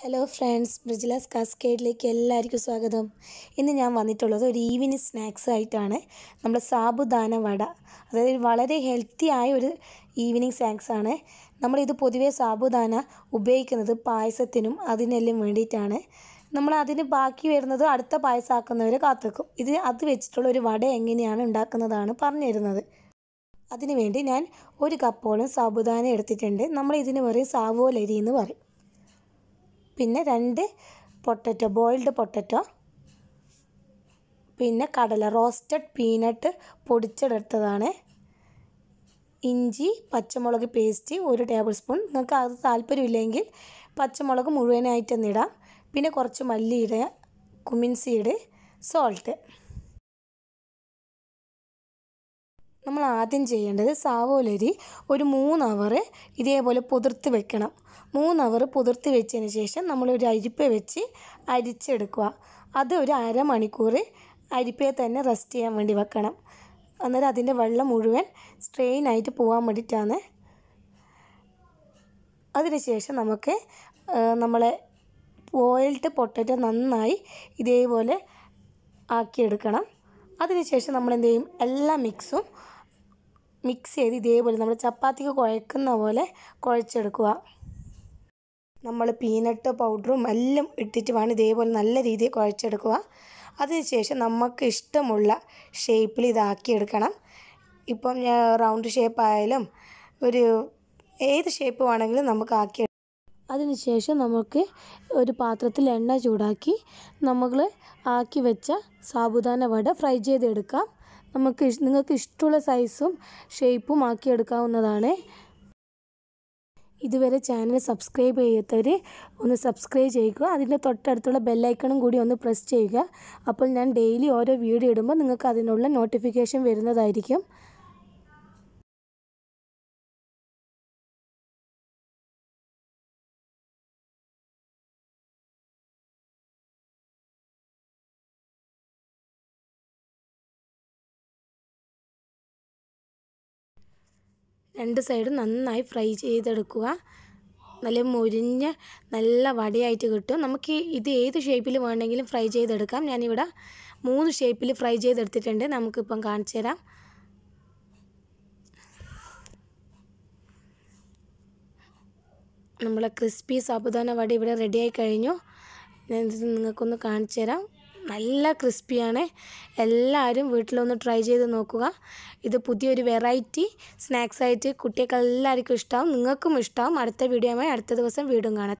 hello friends ബ്രിജിലാസ് കാസ്കേഡിലേക്ക് എല്ലാവർക്കും സ്വാഗതം ഇന്ന് ഞാൻ വന്നിട്ടുള്ളത് ഒരു ഈവനിങ് സ്നാക്സ് ആയിട്ടാണ് നമ്മൾ സാബുദാന വട അതായത് വളരെ ഹെൽത്തി ആയ ഒരു ഈവനിങ് സ്നാക്സ് ആണ് നമ്മളിത് പൊതുവേ സാബുദാന ഉപയോഗിക്കുന്നത് പായസത്തിനും അതിനെല്ലാം വേണ്ടിയിട്ടാണ് നമ്മൾ അതിന് ബാക്കി വരുന്നത് അടുത്ത പായസമാക്കുന്നവർ കാത്തുക്കും ഇത് അത് വെച്ചിട്ടുള്ള ഒരു വട എങ്ങനെയാണ് ഉണ്ടാക്കുന്നതാണ് പറഞ്ഞു തരുന്നത് അതിനുവേണ്ടി ഞാൻ ഒരു കപ്പോളം സാബുദാന എടുത്തിട്ടുണ്ട് നമ്മൾ ഇതിന് പറയും സാവോലരി എന്ന് പറയും പിന്നെ രണ്ട് പൊട്ടറ്റോ ബോയിൽഡ് പൊട്ടറ്റോ പിന്നെ കടല റോസ്റ്റഡ് പീനട്ട് പൊടിച്ചെടുത്തതാണ് ഇഞ്ചി പച്ചമുളക് പേസ്റ്റ് ഒരു ടേബിൾ സ്പൂൺ നിങ്ങൾക്ക് അത് താല്പര്യമില്ലെങ്കിൽ പച്ചമുളക് മുഴുവനായിട്ട് ഇടാം പിന്നെ കുറച്ച് മല്ലിയുടെ കുമിൻസിയുടെ സോൾട്ട് നമ്മൾ ആദ്യം ചെയ്യേണ്ടത് സാവോലരി ഒരു മൂന്ന് ഇതേപോലെ പുതിർത്ത് വെക്കണം മൂന്ന് പുതിർത്ത് വെച്ചതിന് ശേഷം നമ്മൾ ഒരു അരിപ്പ വെച്ച് അരിച്ചെടുക്കുക അത് ഒരു അരമണിക്കൂർ അരിപ്പയെ തന്നെ റെസ്റ്റ് ചെയ്യാൻ വേണ്ടി വെക്കണം അന്നേരം അതിൻ്റെ വെള്ളം മുഴുവൻ സ്ട്രെയിൻ ആയിട്ട് പോകാൻ വേണ്ടിയിട്ടാണ് അതിനുശേഷം നമുക്ക് നമ്മളെ ബോയിൽഡ് പൊട്ടറ്റോ നന്നായി ഇതേപോലെ ആക്കിയെടുക്കണം അതിനുശേഷം നമ്മൾ എന്ത് ചെയ്യും എല്ലാ മിക്സും മിക്സ് ചെയ്ത് ഇതേപോലെ നമ്മൾ ചപ്പാത്തിക്ക് കുഴക്കുന്ന പോലെ കുഴച്ചെടുക്കുക നമ്മൾ പീനട്ട് പൗഡറും എല്ലാം ഇട്ടിട്ട് വേണം ഇതേപോലെ നല്ല രീതിയിൽ കുഴച്ചെടുക്കുക അതിനുശേഷം നമുക്ക് ഇഷ്ടമുള്ള ഷേപ്പിൽ ഇതാക്കിയെടുക്കണം ഇപ്പം ഞാൻ റൗണ്ട് ഷേപ്പ് ആയാലും ഒരു ഏത് ഷേപ്പ് വേണമെങ്കിലും നമുക്ക് ആക്കി അതിനുശേഷം നമുക്ക് ഒരു പാത്രത്തിൽ എണ്ണ ചൂടാക്കി നമ്മൾ ആക്കി വെച്ച സാബുദാന വട ഫ്രൈ ചെയ്തെടുക്കാം നമുക്ക് നിങ്ങൾക്ക് ഇഷ്ടമുള്ള സൈസും ഷേപ്പും ആക്കിയെടുക്കാവുന്നതാണ് ഇതുവരെ ചാനൽ സബ്സ്ക്രൈബ് ചെയ്യാത്തവർ ഒന്ന് സബ്സ്ക്രൈബ് ചെയ്യുക അതിൻ്റെ തൊട്ടടുത്തുള്ള ബെല്ലൈക്കണും കൂടി ഒന്ന് പ്രസ് ചെയ്യുക അപ്പോൾ ഞാൻ ഡെയിലി ഓരോ വീഡിയോ ഇടുമ്പോൾ നിങ്ങൾക്ക് അതിനുള്ള നോട്ടിഫിക്കേഷൻ വരുന്നതായിരിക്കും രണ്ട് സൈഡും നന്നായി ഫ്രൈ ചെയ്തെടുക്കുക നല്ല മുരിഞ്ഞ് നല്ല വടയായിട്ട് കിട്ടും നമുക്ക് ഇത് ഏത് ഷേപ്പിൽ വേണമെങ്കിലും ഫ്രൈ ചെയ്തെടുക്കാം ഞാനിവിടെ മൂന്ന് ഷേപ്പിൽ ഫ്രൈ ചെയ്തെടുത്തിട്ടുണ്ട് നമുക്കിപ്പം കാണിച്ചു തരാം നമ്മളെ ക്രിസ്പി സാബുദാന വട ഇവിടെ റെഡിയായി കഴിഞ്ഞു ഞാനിത് നിങ്ങൾക്കൊന്ന് കാണിച്ചു തരാം നല്ല ക്രിസ്പിയാണ് എല്ലാവരും വീട്ടിലൊന്ന് ട്രൈ ചെയ്ത് നോക്കുക ഇത് പുതിയൊരു വെറൈറ്റി സ്നാക്സ് ആയിട്ട് കുട്ടികൾക്ക് എല്ലാവർക്കും ഇഷ്ടമാവും നിങ്ങൾക്കും ഇഷ്ടമാവും അടുത്ത വീഡിയോ അടുത്ത ദിവസം വീടും കാണാം